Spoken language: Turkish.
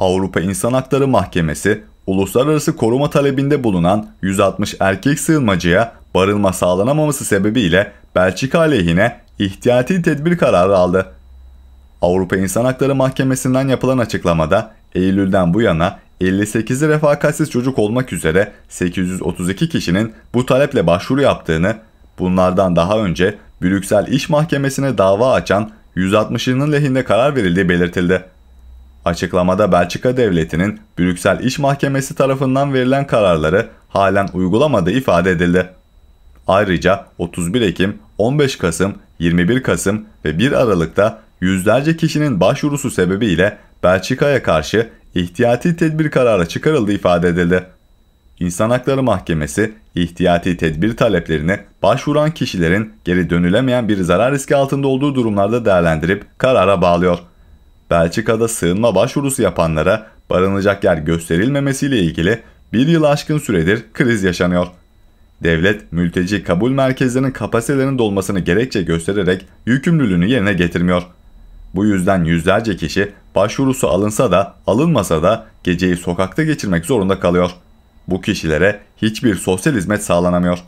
Avrupa İnsan Hakları Mahkemesi, uluslararası koruma talebinde bulunan 160 erkek sığınmacıya barınma sağlanamaması sebebiyle Belçika aleyhine ihtiyati tedbir kararı aldı. Avrupa İnsan Hakları Mahkemesi'nden yapılan açıklamada Eylül'den bu yana 58'i refakatsiz çocuk olmak üzere 832 kişinin bu taleple başvuru yaptığını, bunlardan daha önce Brüksel İş Mahkemesi'ne dava açan 160'ının lehinde karar verildiği belirtildi. Açıklamada Belçika Devleti'nin Brüksel İş Mahkemesi tarafından verilen kararları halen uygulamadığı ifade edildi. Ayrıca 31 Ekim, 15 Kasım, 21 Kasım ve 1 Aralık'ta yüzlerce kişinin başvurusu sebebiyle Belçika'ya karşı ihtiyati tedbir kararı çıkarıldığı ifade edildi. İnsan Hakları Mahkemesi ihtiyati tedbir taleplerini başvuran kişilerin geri dönülemeyen bir zarar riski altında olduğu durumlarda değerlendirip karara bağlıyor. Belçika'da sığınma başvurusu yapanlara barınacak yer gösterilmemesiyle ilgili bir yıl aşkın süredir kriz yaşanıyor. Devlet, mülteci kabul merkezlerinin kapasitelerinin dolmasını gerekçe göstererek yükümlülüğünü yerine getirmiyor. Bu yüzden yüzlerce kişi başvurusu alınsa da alınmasa da geceyi sokakta geçirmek zorunda kalıyor. Bu kişilere hiçbir sosyal hizmet sağlanamıyor.